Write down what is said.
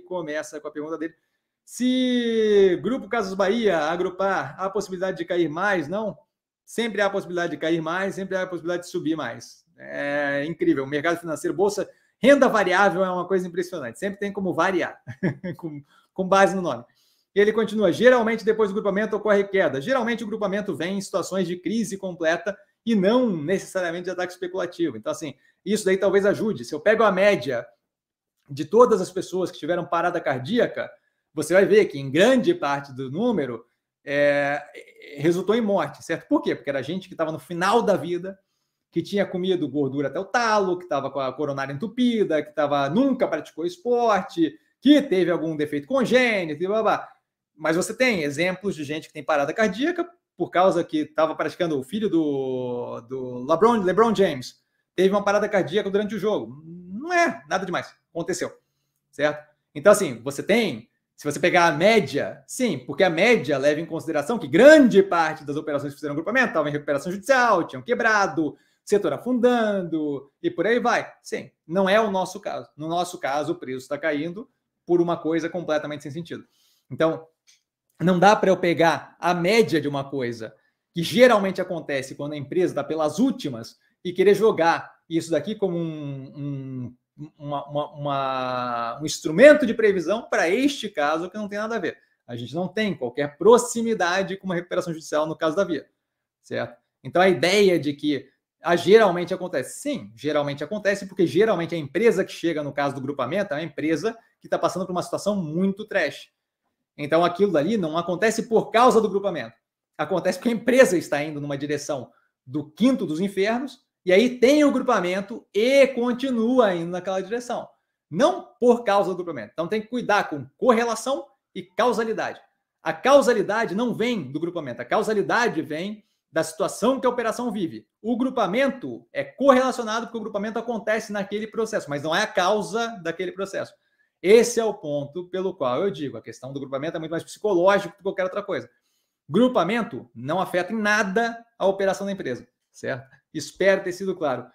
começa com a pergunta dele. Se Grupo Casas Bahia agrupar, há possibilidade de cair mais? Não? Sempre há possibilidade de cair mais, sempre há possibilidade de subir mais. É incrível. O mercado financeiro, bolsa, renda variável é uma coisa impressionante. Sempre tem como variar, com, com base no nome. Ele continua: geralmente depois do grupamento ocorre queda. Geralmente o grupamento vem em situações de crise completa e não necessariamente de ataque especulativo. Então, assim, isso daí talvez ajude. Se eu pego a média de todas as pessoas que tiveram parada cardíaca, você vai ver que em grande parte do número é, resultou em morte, certo? Por quê? Porque era gente que estava no final da vida, que tinha comido gordura até o talo, que estava com a coronária entupida, que tava, nunca praticou esporte, que teve algum defeito congênito e blá, blá. Mas você tem exemplos de gente que tem parada cardíaca por causa que estava praticando o filho do, do LeBron, LeBron James. Teve uma parada cardíaca durante o jogo. Não é nada demais aconteceu, certo? Então, assim, você tem, se você pegar a média, sim, porque a média leva em consideração que grande parte das operações que fizeram agrupamento estavam em recuperação judicial, tinham quebrado, setor afundando e por aí vai. Sim, não é o nosso caso. No nosso caso, o preço está caindo por uma coisa completamente sem sentido. Então, não dá para eu pegar a média de uma coisa que geralmente acontece quando a empresa está pelas últimas e querer jogar isso daqui como um, um uma, uma, uma, um instrumento de previsão para este caso que não tem nada a ver. A gente não tem qualquer proximidade com uma recuperação judicial no caso da via, certo? Então a ideia de que ah, geralmente acontece, sim, geralmente acontece, porque geralmente a empresa que chega no caso do grupamento é uma empresa que está passando por uma situação muito trash. Então aquilo dali não acontece por causa do grupamento. Acontece porque a empresa está indo numa direção do quinto dos infernos e aí tem o grupamento e continua indo naquela direção. Não por causa do grupamento. Então tem que cuidar com correlação e causalidade. A causalidade não vem do grupamento, a causalidade vem da situação que a operação vive. O grupamento é correlacionado porque o grupamento acontece naquele processo, mas não é a causa daquele processo. Esse é o ponto pelo qual eu digo, a questão do grupamento é muito mais psicológico do que qualquer outra coisa. Grupamento não afeta em nada a operação da empresa, certo? Espero ter sido claro.